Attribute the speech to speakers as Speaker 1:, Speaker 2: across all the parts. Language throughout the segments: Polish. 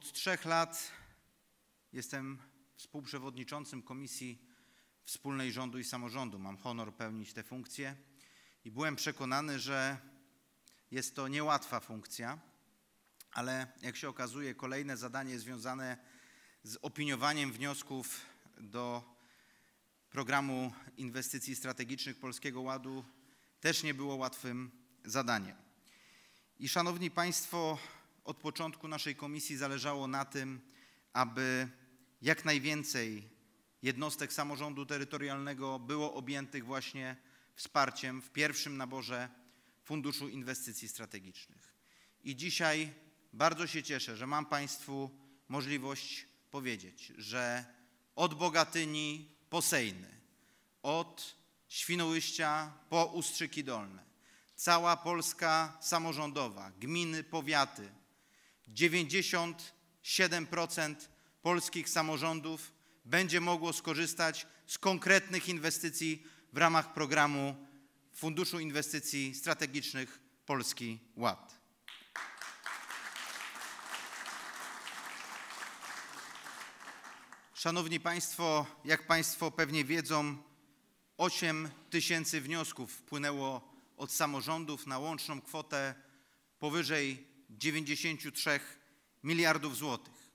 Speaker 1: Od trzech lat jestem współprzewodniczącym Komisji Wspólnej Rządu i Samorządu. Mam honor pełnić tę funkcję i byłem przekonany, że jest to niełatwa funkcja, ale jak się okazuje, kolejne zadanie związane z opiniowaniem wniosków do programu inwestycji strategicznych Polskiego Ładu też nie było łatwym zadaniem. I szanowni państwo, od początku naszej komisji zależało na tym, aby jak najwięcej jednostek samorządu terytorialnego było objętych właśnie wsparciem w pierwszym naborze Funduszu Inwestycji Strategicznych. I dzisiaj bardzo się cieszę, że mam Państwu możliwość powiedzieć, że od Bogatyni po Sejny, od Świnoujścia po Ustrzyki Dolne, cała Polska samorządowa, gminy, powiaty, 97% polskich samorządów będzie mogło skorzystać z konkretnych inwestycji w ramach programu Funduszu Inwestycji Strategicznych Polski Ład. Szanowni Państwo, jak Państwo pewnie wiedzą, 8 tysięcy wniosków wpłynęło od samorządów na łączną kwotę powyżej 93 miliardów złotych.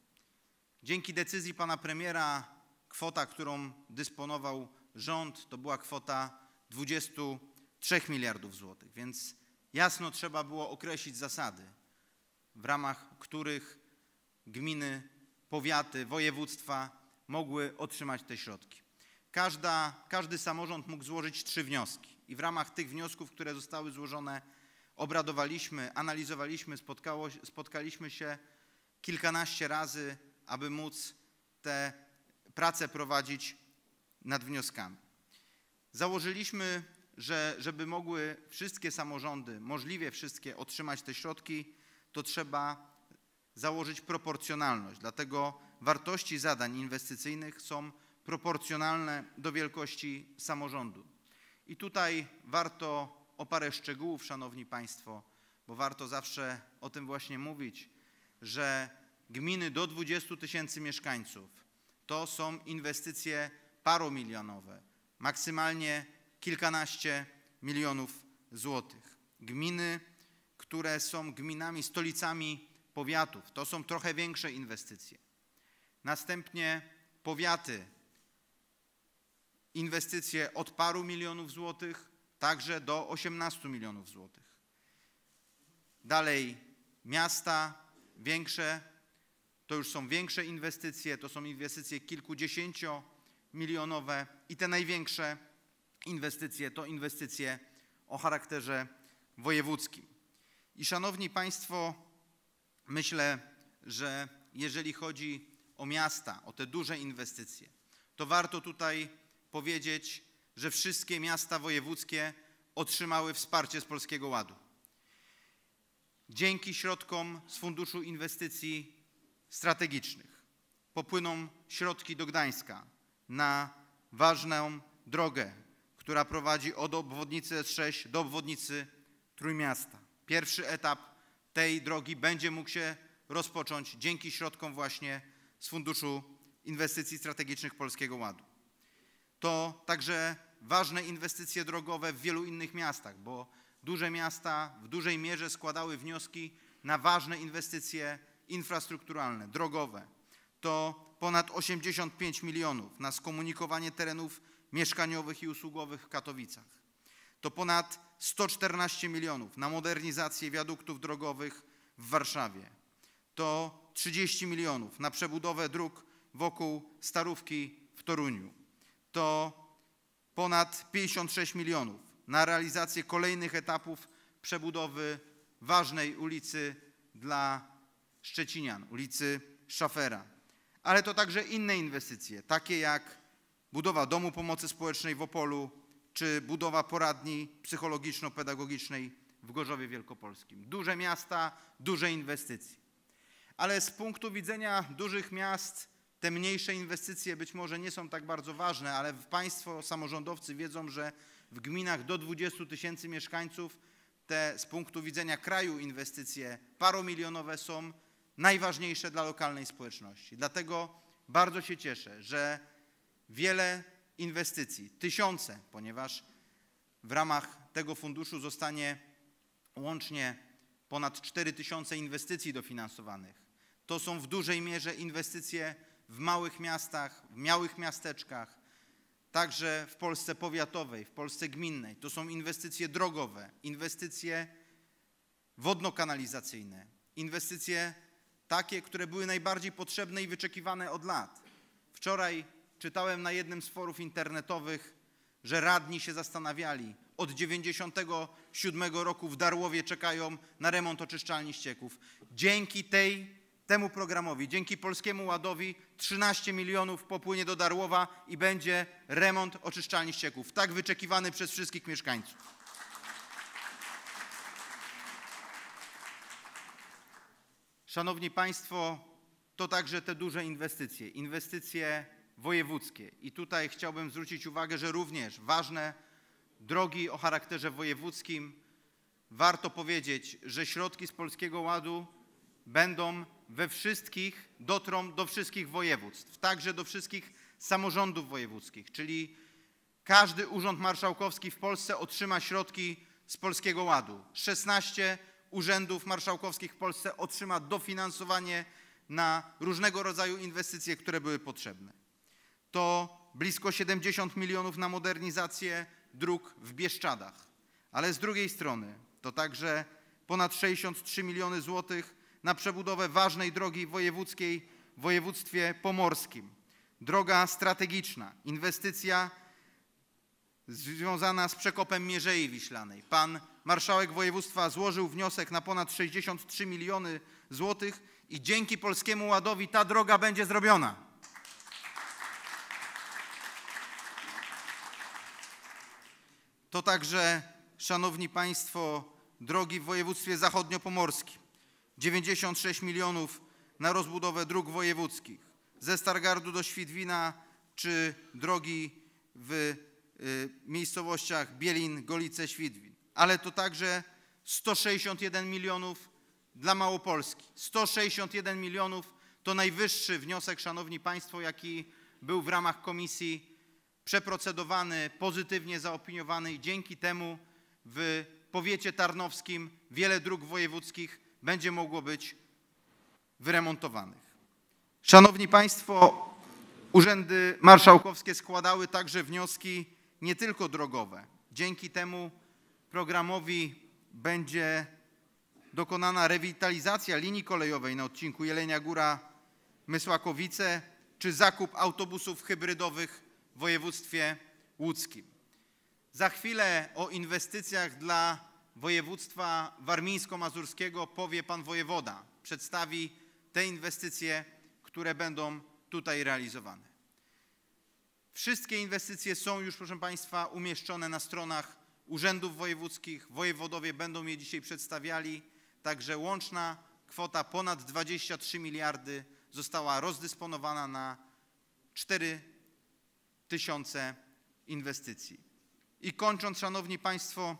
Speaker 1: Dzięki decyzji pana premiera kwota, którą dysponował rząd, to była kwota 23 miliardów złotych, więc jasno trzeba było określić zasady, w ramach których gminy, powiaty, województwa mogły otrzymać te środki. Każda, każdy samorząd mógł złożyć trzy wnioski i w ramach tych wniosków, które zostały złożone, obradowaliśmy, analizowaliśmy, spotkało, spotkaliśmy się kilkanaście razy, aby móc te prace prowadzić nad wnioskami. Założyliśmy, że żeby mogły wszystkie samorządy, możliwie wszystkie, otrzymać te środki, to trzeba założyć proporcjonalność. Dlatego wartości zadań inwestycyjnych są proporcjonalne do wielkości samorządu. I tutaj warto o parę szczegółów, szanowni państwo, bo warto zawsze o tym właśnie mówić, że gminy do 20 tysięcy mieszkańców to są inwestycje paromilionowe, maksymalnie kilkanaście milionów złotych. Gminy, które są gminami, stolicami powiatów, to są trochę większe inwestycje. Następnie powiaty, inwestycje od paru milionów złotych także do 18 milionów złotych. Dalej miasta większe, to już są większe inwestycje, to są inwestycje kilkudziesięciomilionowe i te największe inwestycje to inwestycje o charakterze wojewódzkim. I szanowni Państwo, myślę, że jeżeli chodzi o miasta, o te duże inwestycje, to warto tutaj powiedzieć, że wszystkie miasta wojewódzkie otrzymały wsparcie z Polskiego Ładu. Dzięki środkom z Funduszu Inwestycji Strategicznych popłyną środki do Gdańska na ważną drogę, która prowadzi od obwodnicy S6 do obwodnicy Trójmiasta. Pierwszy etap tej drogi będzie mógł się rozpocząć dzięki środkom właśnie z Funduszu Inwestycji Strategicznych Polskiego Ładu. To także ważne inwestycje drogowe w wielu innych miastach, bo duże miasta w dużej mierze składały wnioski na ważne inwestycje infrastrukturalne, drogowe. To ponad 85 milionów na skomunikowanie terenów mieszkaniowych i usługowych w Katowicach. To ponad 114 milionów na modernizację wiaduktów drogowych w Warszawie. To 30 milionów na przebudowę dróg wokół Starówki w Toruniu. To ponad 56 milionów na realizację kolejnych etapów przebudowy ważnej ulicy dla Szczecinian, ulicy Szafera. Ale to także inne inwestycje, takie jak budowa domu pomocy społecznej w Opolu czy budowa poradni psychologiczno-pedagogicznej w Gorzowie Wielkopolskim. Duże miasta, duże inwestycje. Ale z punktu widzenia dużych miast te mniejsze inwestycje być może nie są tak bardzo ważne, ale państwo, samorządowcy wiedzą, że w gminach do 20 tysięcy mieszkańców te z punktu widzenia kraju inwestycje paromilionowe są najważniejsze dla lokalnej społeczności. Dlatego bardzo się cieszę, że wiele inwestycji, tysiące, ponieważ w ramach tego funduszu zostanie łącznie ponad 4 tysiące inwestycji dofinansowanych. To są w dużej mierze inwestycje w małych miastach, w małych miasteczkach, także w Polsce powiatowej, w Polsce gminnej. To są inwestycje drogowe, inwestycje wodno-kanalizacyjne, inwestycje takie, które były najbardziej potrzebne i wyczekiwane od lat. Wczoraj czytałem na jednym z forów internetowych, że radni się zastanawiali. Od 97 roku w Darłowie czekają na remont oczyszczalni ścieków. Dzięki tej temu programowi, dzięki Polskiemu Ładowi 13 milionów popłynie do Darłowa i będzie remont oczyszczalni ścieków, tak wyczekiwany przez wszystkich mieszkańców. Szanowni Państwo, to także te duże inwestycje, inwestycje wojewódzkie. I tutaj chciałbym zwrócić uwagę, że również ważne drogi o charakterze wojewódzkim. Warto powiedzieć, że środki z Polskiego Ładu będą we wszystkich, dotrą do wszystkich województw, także do wszystkich samorządów wojewódzkich, czyli każdy urząd marszałkowski w Polsce otrzyma środki z Polskiego Ładu. 16 urzędów marszałkowskich w Polsce otrzyma dofinansowanie na różnego rodzaju inwestycje, które były potrzebne. To blisko 70 milionów na modernizację dróg w Bieszczadach, ale z drugiej strony to także ponad 63 miliony złotych na przebudowę ważnej drogi wojewódzkiej w województwie pomorskim. Droga strategiczna, inwestycja związana z przekopem Mierzei Wiślanej. Pan marszałek województwa złożył wniosek na ponad 63 miliony złotych i dzięki Polskiemu Ładowi ta droga będzie zrobiona. To także, Szanowni Państwo, drogi w województwie zachodniopomorskim. 96 milionów na rozbudowę dróg wojewódzkich, ze Stargardu do Świdwina czy drogi w y, miejscowościach Bielin, Golice, Świdwin. Ale to także 161 milionów dla Małopolski. 161 milionów to najwyższy wniosek, Szanowni Państwo, jaki był w ramach komisji przeprocedowany, pozytywnie zaopiniowany i dzięki temu w powiecie tarnowskim wiele dróg wojewódzkich będzie mogło być wyremontowanych. Szanowni Państwo, urzędy marszałkowskie składały także wnioski nie tylko drogowe. Dzięki temu programowi będzie dokonana rewitalizacja linii kolejowej na odcinku Jelenia Góra-Mysłakowice czy zakup autobusów hybrydowych w województwie łódzkim. Za chwilę o inwestycjach dla województwa warmińsko-mazurskiego powie pan wojewoda, przedstawi te inwestycje, które będą tutaj realizowane. Wszystkie inwestycje są już, proszę Państwa, umieszczone na stronach urzędów wojewódzkich. Wojewodowie będą je dzisiaj przedstawiali, także łączna kwota ponad 23 miliardy została rozdysponowana na 4 tysiące inwestycji. I kończąc, Szanowni Państwo,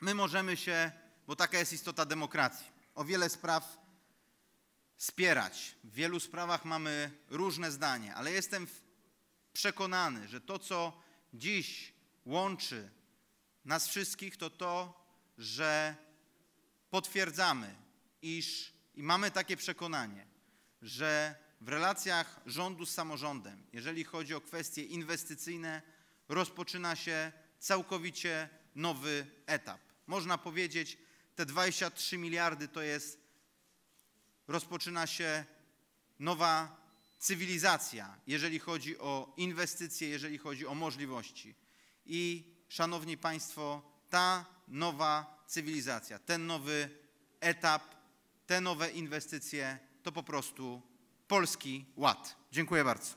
Speaker 1: my możemy się, bo taka jest istota demokracji, o wiele spraw spierać. W wielu sprawach mamy różne zdanie, ale jestem przekonany, że to, co dziś łączy nas wszystkich, to to, że potwierdzamy, iż i mamy takie przekonanie, że w relacjach rządu z samorządem, jeżeli chodzi o kwestie inwestycyjne, rozpoczyna się całkowicie nowy etap. Można powiedzieć, te 23 miliardy to jest, rozpoczyna się nowa cywilizacja, jeżeli chodzi o inwestycje, jeżeli chodzi o możliwości. I szanowni Państwo, ta nowa cywilizacja, ten nowy etap, te nowe inwestycje to po prostu polski ład. Dziękuję bardzo.